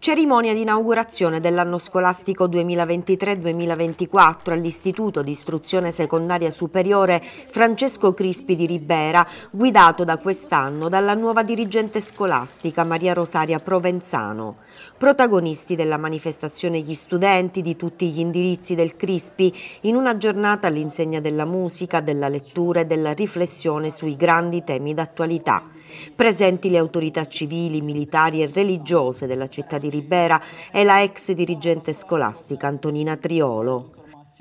Cerimonia di inaugurazione dell'anno scolastico 2023-2024 all'Istituto di Istruzione Secondaria Superiore Francesco Crispi di Ribera, guidato da quest'anno dalla nuova dirigente scolastica Maria Rosaria Provenzano. Protagonisti della manifestazione gli studenti di tutti gli indirizzi del Crispi in una giornata all'insegna della musica, della lettura e della riflessione sui grandi temi d'attualità. Presenti le autorità civili, militari e religiose della città di Ribera e la ex dirigente scolastica Antonina Triolo.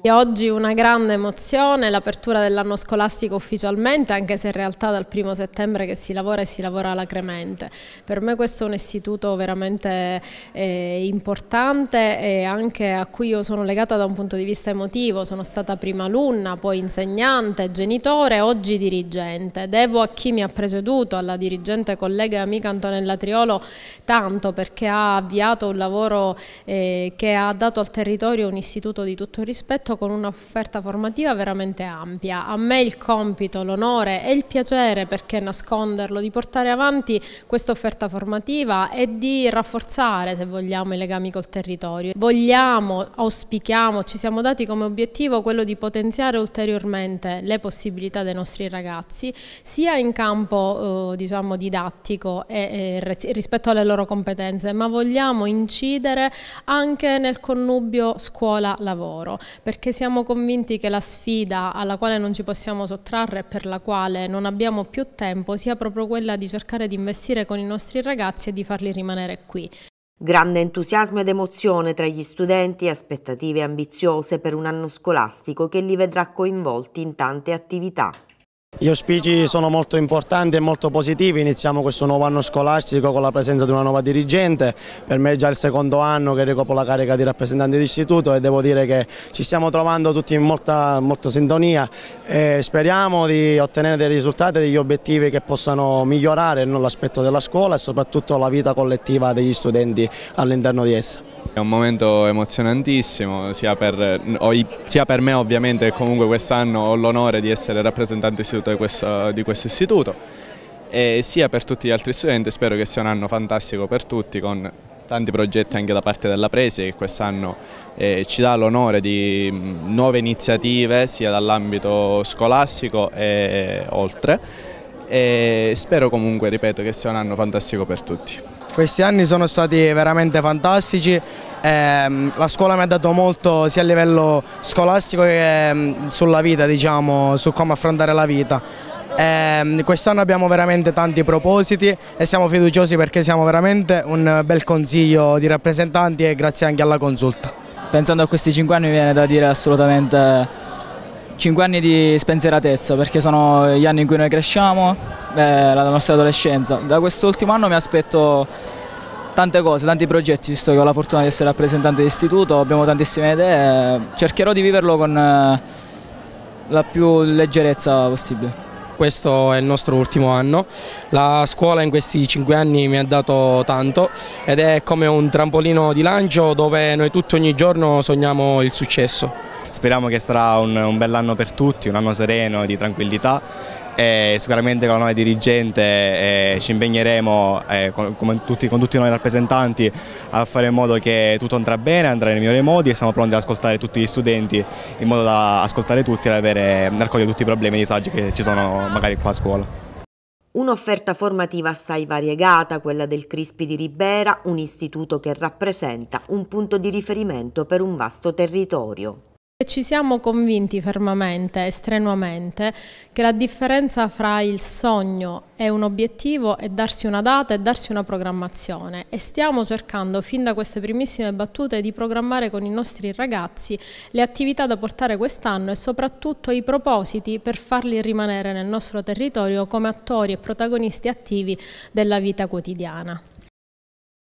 E oggi una grande emozione, l'apertura dell'anno scolastico ufficialmente, anche se in realtà dal primo settembre che si lavora e si lavora alacremente. Per me questo è un istituto veramente eh, importante e anche a cui io sono legata da un punto di vista emotivo, sono stata prima alunna, poi insegnante, genitore, oggi dirigente. Devo a chi mi ha preceduto, alla dirigente collega e amica Antonella Triolo, tanto perché ha avviato un lavoro eh, che ha dato al territorio un istituto di tutto rispetto progetto con un'offerta formativa veramente ampia. A me il compito, l'onore e il piacere, perché nasconderlo, di portare avanti questa offerta formativa e di rafforzare, se vogliamo, i legami col territorio. Vogliamo, auspichiamo, ci siamo dati come obiettivo quello di potenziare ulteriormente le possibilità dei nostri ragazzi, sia in campo eh, diciamo, didattico e, e rispetto alle loro competenze, ma vogliamo incidere anche nel connubio scuola-lavoro perché siamo convinti che la sfida alla quale non ci possiamo sottrarre e per la quale non abbiamo più tempo sia proprio quella di cercare di investire con i nostri ragazzi e di farli rimanere qui. Grande entusiasmo ed emozione tra gli studenti aspettative ambiziose per un anno scolastico che li vedrà coinvolti in tante attività. Gli auspici sono molto importanti e molto positivi, iniziamo questo nuovo anno scolastico con la presenza di una nuova dirigente, per me è già il secondo anno che ricopo la carica di rappresentante di istituto e devo dire che ci stiamo trovando tutti in molta, molta sintonia e speriamo di ottenere dei risultati e degli obiettivi che possano migliorare l'aspetto della scuola e soprattutto la vita collettiva degli studenti all'interno di essa. È un momento emozionantissimo sia per, sia per me ovviamente che comunque quest'anno ho l'onore di essere rappresentante istituto di, questa, di questo istituto e sia per tutti gli altri studenti, spero che sia un anno fantastico per tutti con tanti progetti anche da parte della Prese che quest'anno eh, ci dà l'onore di mm, nuove iniziative sia dall'ambito scolastico e, e oltre e spero comunque, ripeto, che sia un anno fantastico per tutti. Questi anni sono stati veramente fantastici eh, la scuola mi ha dato molto sia a livello scolastico che ehm, sulla vita, diciamo, su come affrontare la vita. Eh, Quest'anno abbiamo veramente tanti propositi e siamo fiduciosi perché siamo veramente un bel consiglio di rappresentanti e grazie anche alla consulta. Pensando a questi 5 anni mi viene da dire assolutamente 5 anni di spensieratezza perché sono gli anni in cui noi cresciamo, eh, la nostra adolescenza. Da quest'ultimo anno mi aspetto tante cose, tanti progetti, visto che ho la fortuna di essere rappresentante dell'istituto, abbiamo tantissime idee, cercherò di viverlo con eh, la più leggerezza possibile questo è il nostro ultimo anno. La scuola in questi cinque anni mi ha dato tanto ed è come un trampolino di lancio dove noi tutti ogni giorno sogniamo il successo. Speriamo che sarà un, un bell'anno per tutti, un anno sereno di tranquillità e sicuramente con la nuova dirigente eh, ci impegneremo eh, con, con, tutti, con, tutti, noi rappresentanti a fare in modo che tutto andrà bene, andrà nei migliori modi e siamo pronti ad ascoltare tutti gli studenti in modo da ascoltare tutti e avere, raccogliere tutti i problemi e i disagi che ci sono magari qua a scuola. Un'offerta formativa assai variegata, quella del Crispi di Ribera, un istituto che rappresenta un punto di riferimento per un vasto territorio. Ci siamo convinti fermamente e strenuamente che la differenza fra il sogno e un obiettivo è darsi una data e darsi una programmazione e stiamo cercando fin da queste primissime battute di programmare con i nostri ragazzi le attività da portare quest'anno e soprattutto i propositi per farli rimanere nel nostro territorio come attori e protagonisti attivi della vita quotidiana.